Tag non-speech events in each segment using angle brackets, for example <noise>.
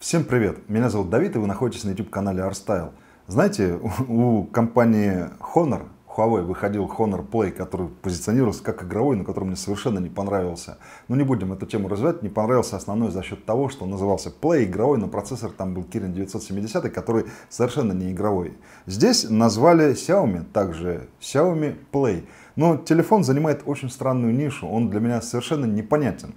Всем привет! Меня зовут Давид, и вы находитесь на YouTube-канале ArtStyle. Знаете, у компании Honor, Huawei, выходил Honor Play, который позиционировался как игровой, но который мне совершенно не понравился. Но ну, не будем эту тему развивать. Не понравился основной за счет того, что он назывался Play игровой, но процессор там был Kirin 970, который совершенно не игровой. Здесь назвали Xiaomi, также Xiaomi Play. Но телефон занимает очень странную нишу, он для меня совершенно непонятен.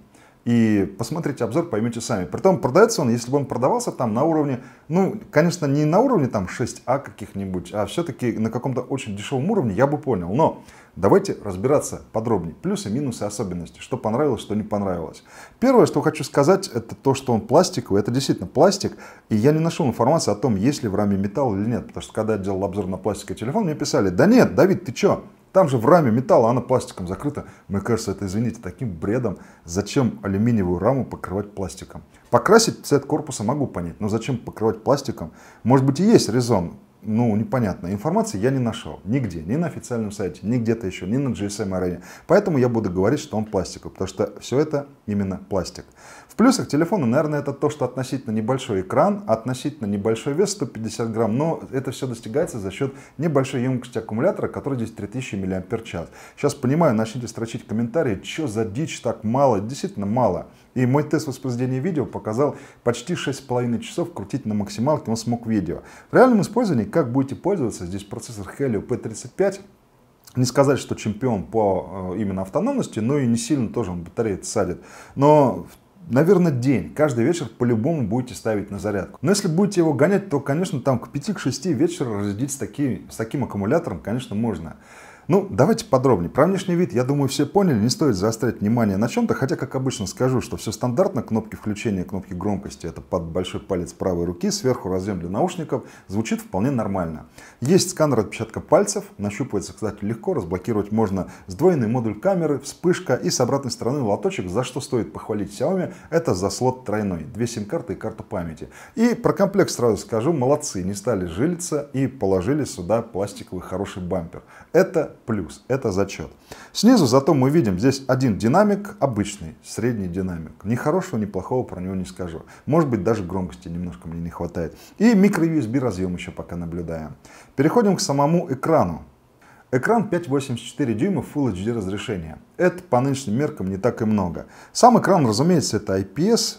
И посмотрите обзор, поймете сами. Притом продается он, если бы он продавался там на уровне, ну, конечно, не на уровне там 6А каких-нибудь, а все-таки на каком-то очень дешевом уровне, я бы понял. Но давайте разбираться подробнее. Плюсы, минусы, особенности. Что понравилось, что не понравилось. Первое, что хочу сказать, это то, что он пластиковый. Это действительно пластик. И я не нашел информации о том, есть ли в раме металл или нет. Потому что когда я делал обзор на пластиковый телефон, мне писали, да нет, Давид, ты что? Там же в раме металла, а она пластиком закрыта. Мне кажется, это, извините, таким бредом. Зачем алюминиевую раму покрывать пластиком? Покрасить цвет корпуса могу понять, но зачем покрывать пластиком? Может быть и есть резон, ну, непонятно. Информации я не нашел нигде, ни на официальном сайте, ни где-то еще, ни на GSM Arena. Поэтому я буду говорить, что он пластиковый, потому что все это именно пластик. В плюсах телефона, наверное, это то, что относительно небольшой экран, относительно небольшой вес 150 грамм, но это все достигается за счет небольшой емкости аккумулятора, который здесь 3000 мАч. Сейчас понимаю, начните строчить комментарии, что за дичь так мало, действительно мало. И мой тест воспроизведения видео показал почти 6,5 часов крутить на максималке, он смог видео. В реальном использовании, как будете пользоваться, здесь процессор Helio P35, не сказать, что чемпион по э, именно автономности, но и не сильно тоже он батареи садит. Но в наверное, день. Каждый вечер по-любому будете ставить на зарядку. Но если будете его гонять, то, конечно, там к 5-6 вечера разрядить с, таким, с таким аккумулятором, конечно, можно. Ну, давайте подробнее. Про внешний вид, я думаю, все поняли, не стоит заострять внимание на чем-то, хотя, как обычно, скажу, что все стандартно, кнопки включения, кнопки громкости, это под большой палец правой руки, сверху разъем для наушников, звучит вполне нормально. Есть сканер отпечатка пальцев, нащупывается, кстати, легко, разблокировать можно сдвоенный модуль камеры, вспышка и с обратной стороны лоточек, за что стоит похвалить Xiaomi, это за слот тройной, две сим-карты и карту памяти. И про комплект сразу скажу, молодцы, не стали жилиться и положили сюда пластиковый хороший бампер. Это плюс. Это зачет. Снизу зато мы видим здесь один динамик, обычный, средний динамик. Ни хорошего, ни плохого про него не скажу. Может быть, даже громкости немножко мне не хватает. И микро-USB разъем еще пока наблюдаем. Переходим к самому экрану. Экран 5,84 дюйма Full HD разрешения. Это по нынешним меркам не так и много. Сам экран, разумеется, это IPS,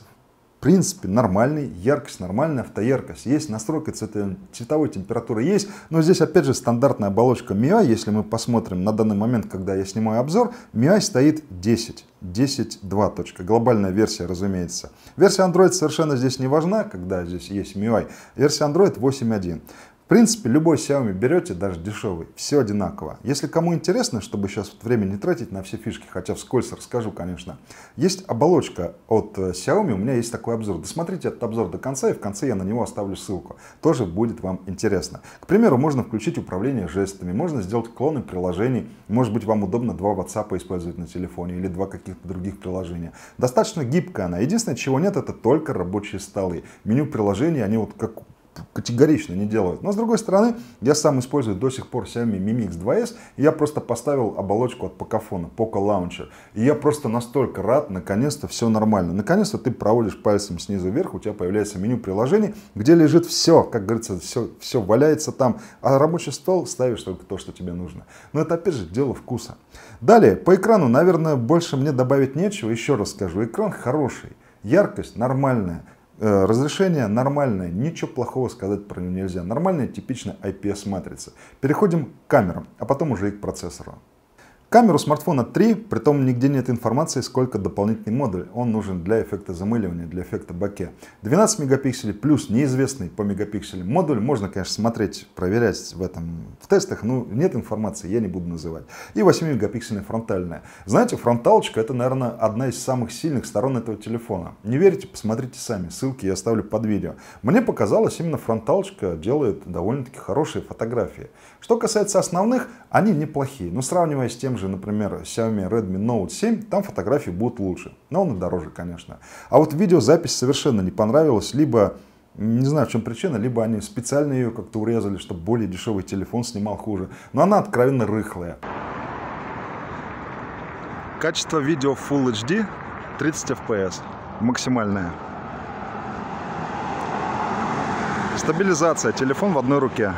принципе, нормальный, яркость нормальная, автояркость есть, настройка цвета, цветовой температуры есть, но здесь опять же стандартная оболочка MIUI, если мы посмотрим на данный момент, когда я снимаю обзор, MIUI стоит 10, 10.2. точка Глобальная версия, разумеется. Версия Android совершенно здесь не важна, когда здесь есть MIUI. Версия Android 8.1. В принципе, любой Xiaomi берете, даже дешевый, все одинаково. Если кому интересно, чтобы сейчас время не тратить на все фишки, хотя вскользь расскажу, конечно, есть оболочка от э, Xiaomi, у меня есть такой обзор. Досмотрите этот обзор до конца, и в конце я на него оставлю ссылку. Тоже будет вам интересно. К примеру, можно включить управление жестами, можно сделать клоны приложений, может быть, вам удобно два WhatsApp использовать на телефоне или два каких-то других приложения. Достаточно гибкая она. Единственное, чего нет, это только рабочие столы. Меню приложений, они вот как категорично не делают. Но с другой стороны, я сам использую до сих пор Xiaomi Mi Mix 2S, и я просто поставил оболочку от Покафона, Poco Launcher. И я просто настолько рад, наконец-то все нормально. Наконец-то ты проводишь пальцем снизу вверх, у тебя появляется меню приложений, где лежит все, как говорится, все, все валяется там, а рабочий стол ставишь только то, что тебе нужно. Но это опять же дело вкуса. Далее, по экрану, наверное, больше мне добавить нечего, еще раз скажу, экран хороший яркость нормальная. Э, разрешение нормальное, ничего плохого сказать про него нельзя. Нормальная типичная IPS матрица. Переходим к камерам, а потом уже и к процессору. Камеру смартфона 3, при том нигде нет информации, сколько дополнительный модуль он нужен для эффекта замыливания, для эффекта боке. 12 мегапикселей плюс неизвестный по мегапикселям модуль. Можно, конечно, смотреть, проверять в этом в тестах, но нет информации, я не буду называть. И 8 мегапиксельная фронтальная. Знаете, фронталочка это, наверное, одна из самых сильных сторон этого телефона. Не верите, посмотрите сами, ссылки я оставлю под видео. Мне показалось, именно фронталочка делает довольно-таки хорошие фотографии. Что касается основных, они неплохие, но сравнивая с тем же же, например, Xiaomi Redmi Note 7, там фотографии будут лучше. Но он и дороже, конечно. А вот видеозапись совершенно не понравилась, либо не знаю, в чем причина, либо они специально ее как-то урезали, чтобы более дешевый телефон снимал хуже. Но она откровенно рыхлая. Качество видео Full HD 30 FPS. Максимальное. Стабилизация. Телефон в одной руке.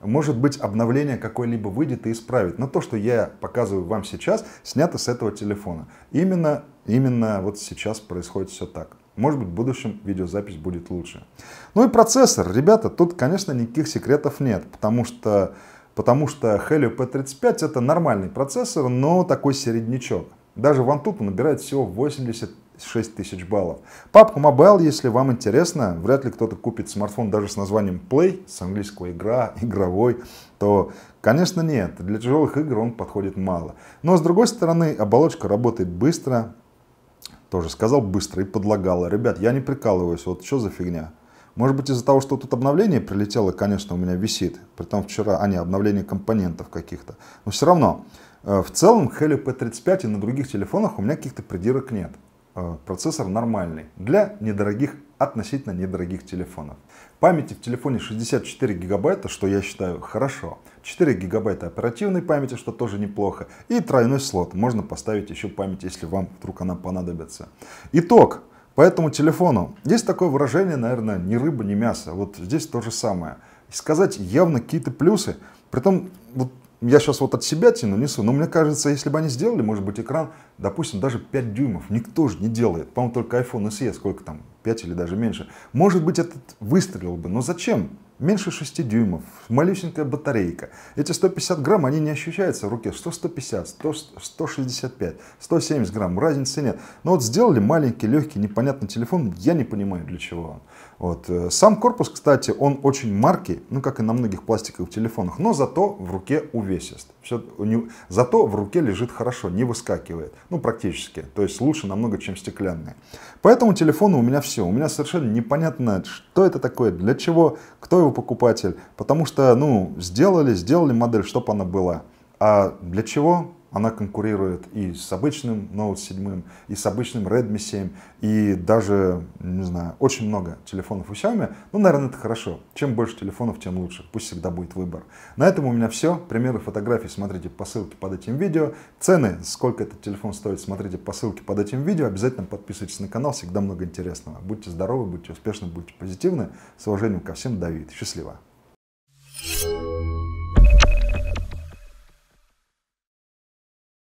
Может быть, обновление какое-либо выйдет и исправит. Но то, что я показываю вам сейчас, снято с этого телефона. Именно, именно вот сейчас происходит все так. Может быть, в будущем видеозапись будет лучше. Ну и процессор. Ребята, тут, конечно, никаких секретов нет, потому что, потому что Helio P35 это нормальный процессор, но такой середнячок. Даже в Antutu набирает всего 80 6 тысяч баллов. PUBG Mobile, если вам интересно, вряд ли кто-то купит смартфон даже с названием Play, с английского игра, <laughs> игровой, то, конечно, нет. Для тяжелых игр он подходит мало. Но, с другой стороны, оболочка работает быстро, тоже сказал быстро и подлагала. Ребят, я не прикалываюсь, вот что за фигня? Может быть из-за того, что тут обновление прилетело, конечно, у меня висит. Притом вчера, а не, обновление компонентов каких-то. Но все равно, э, в целом Helio P35 и на других телефонах у меня каких-то придирок нет. Э, процессор нормальный для недорогих, относительно недорогих телефонов. Памяти в телефоне 64 гигабайта, что я считаю хорошо. 4 гигабайта оперативной памяти, что тоже неплохо. И тройной слот. Можно поставить еще память, если вам вдруг она понадобится. Итог. По этому телефону. Есть такое выражение, наверное, ни рыба, ни мясо. Вот здесь то же самое. сказать явно какие-то плюсы. Притом, вот я сейчас вот от себя тяну, несу, но мне кажется, если бы они сделали, может быть, экран, допустим, даже 5 дюймов, никто же не делает. По-моему, только iPhone SE, сколько там, 5 или даже меньше. Может быть, этот выстрелил бы, но зачем? меньше 6 дюймов, малюсенькая батарейка. Эти 150 грамм, они не ощущаются в руке. Что 150, 100, 165, 170 грамм, разницы нет. Но вот сделали маленький, легкий, непонятный телефон, я не понимаю для чего он. Вот. Э, сам корпус, кстати, он очень маркий, ну как и на многих пластиковых телефонах, но зато в руке увесист. Все, не, зато в руке лежит хорошо, не выскакивает, ну практически. То есть лучше намного, чем стеклянные. Поэтому телефону у меня все. У меня совершенно непонятно, что это такое, для чего, кто его первый покупатель, потому что, ну, сделали, сделали модель, чтобы она была. А для чего? она конкурирует и с обычным Note 7, и с обычным Redmi 7, и даже, не знаю, очень много телефонов у Xiaomi. Ну, наверное, это хорошо. Чем больше телефонов, тем лучше. Пусть всегда будет выбор. На этом у меня все. Примеры фотографий смотрите по ссылке под этим видео. Цены, сколько этот телефон стоит, смотрите по ссылке под этим видео. Обязательно подписывайтесь на канал, всегда много интересного. Будьте здоровы, будьте успешны, будьте позитивны. С уважением ко всем, Давид. Счастливо!